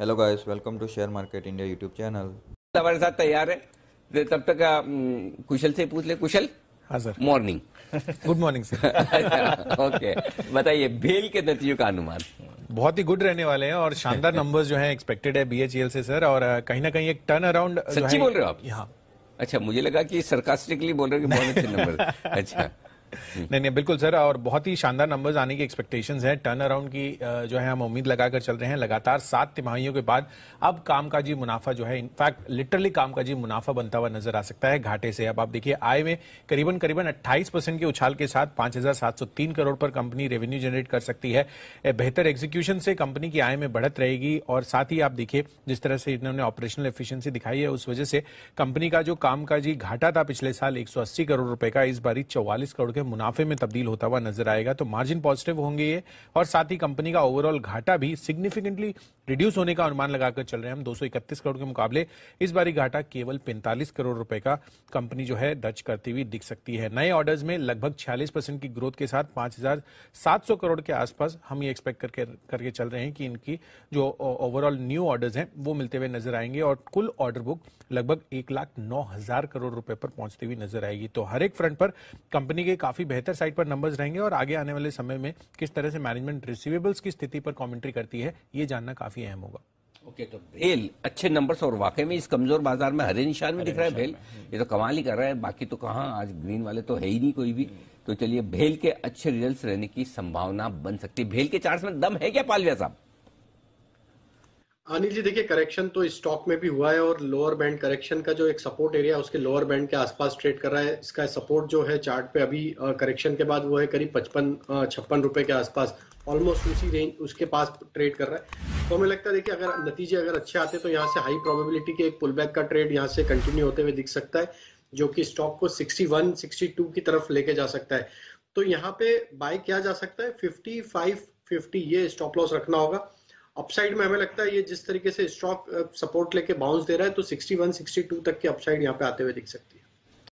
Hello guys welcome to share market India YouTube channel हमारे साथ तैयार है तो तब तक कुशल से पूछ ले कुशल हाँ sir morning good morning sir okay बताइए भेल के नतीजों का अनुमान बहुत ही गुड रहने वाले हैं और शानदार नंबर्स जो हैं एक्सपेक्टेड है बीएचईएल से सर और कहीं ना कहीं एक टर्न अराउंड सच्ची बोल रहे हो आप यहाँ अच्छा मुझे लगा कि सरकास्टिकली बोल रहे हो कि बहुत अच्छे नंबर अच्छा नहीं नहीं बिल्कुल सर और बहुत ही शानदार नंबर्स आने की एक्सपेक्टेशंस हैं टर्न अराउंड की जो है हम उम्मीद लगाकर चल रहे हैं लगातार सात तिमाहियों के बाद अब कामकाजी मुनाफा जो है इनफैक्ट लिटरली कामकाजी मुनाफा बनता हुआ नजर आ सकता है घाटे से अब आप देखिए आय में करीबन करीबन अट्ठाईस के उछाल के साथ पांच करोड़ पर कंपनी रेवेन्यू जनरेट कर सकती है बेहतर एग्जीक्यूशन से कंपनी की आय में बढ़त रहेगी और साथ ही आप देखिए जिस तरह से इन्होंने ऑपरेशनल एफिशियंसी दिखाई है उस वजह से कंपनी का जो कामकाजी घाटा था पिछले साल एक करोड़ रुपए का इस बारी चौवालीस करोड़ के मुनाफे में तब्दील होता हुआ नजर आएगा तो मार्जिन पॉजिटिव होंगे ये और साथ ही कंपनी का ओवरऑल घाटा भी सिग्निफिकेंटली रिड्यूस होने का अनुमान लगाकर चल रहे हैं हम दो करोड़ के मुकाबले इस बारी घाटा केवल 45 करोड़ रुपए का कंपनी जो है दर्ज करती हुई दिख सकती है नए ऑर्डर्स में लगभग 46 परसेंट की ग्रोथ के साथ 5,700 करोड़ के आसपास हम ये एक्सपेक्ट करके करके चल रहे हैं कि इनकी जो ओवरऑल न्यू ऑर्डर्स हैं वो मिलते हुए नजर आएंगे और कुल ऑर्डर बुक लगभग एक लाख नौ हजार करोड़ रुपए पर पहुंचती हुई नजर आएगी तो हर एक फ्रंट पर कंपनी के काफी बेहतर साइड पर नंबर्स रहेंगे और आगे आने वाले समय में किस तरह से मैनेजमेंट रिसीवेबल्स की स्थिति पर कॉमेंट्री करती है ये जानना काफी काफी अहम होगा ओके okay, तो भेल अच्छे नंबर्स और वाकई में इस कमजोर बाजार में हरे निशान में दिख रहा है भेल हम्म। ये तो कमाल ही कर रहा है बाकी तो कहाँ आज ग्रीन वाले तो है ही नहीं कोई भी तो चलिए भेल के अच्छे रिजल्ट रहने की संभावना बन सकती है भेल के चार्ज में दम है क्या पालविया साहब अनिल जी देखिए करेक्शन तो स्टॉक में भी हुआ है और लोअर बैंड करेक्शन का जो एक सपोर्ट एरिया है उसके लोअर बैंड के आसपास ट्रेड कर रहा है इसका सपोर्ट जो है चार्ट पे अभी करेक्शन के बाद वो है करीब पचपन छप्पन रुपए के आसपास ऑलमोस्ट उसी रेंज उसके पास ट्रेड कर रहा है तो हमें लगता है देखिए अगर नतीजे अगर अच्छे आते तो यहाँ से हाई प्रोबेबिलिटी के एक पुल बैक का ट्रेड यहाँ से कंटिन्यू होते हुए दिख सकता है जो कि स्टॉक को 61, 62 की तरफ लेके जा सकता है तो यहाँ पे बाय किया जा सकता है 55, 50 ये स्टॉप लॉस रखना होगा अपसाइड में हमें लगता है ये जिस तरीके से स्टॉक सपोर्ट uh, लेके बाउंस दे रहा है तो 61, 62 तक की अपसाइड यहाँ पे आते हुए दिख सकती है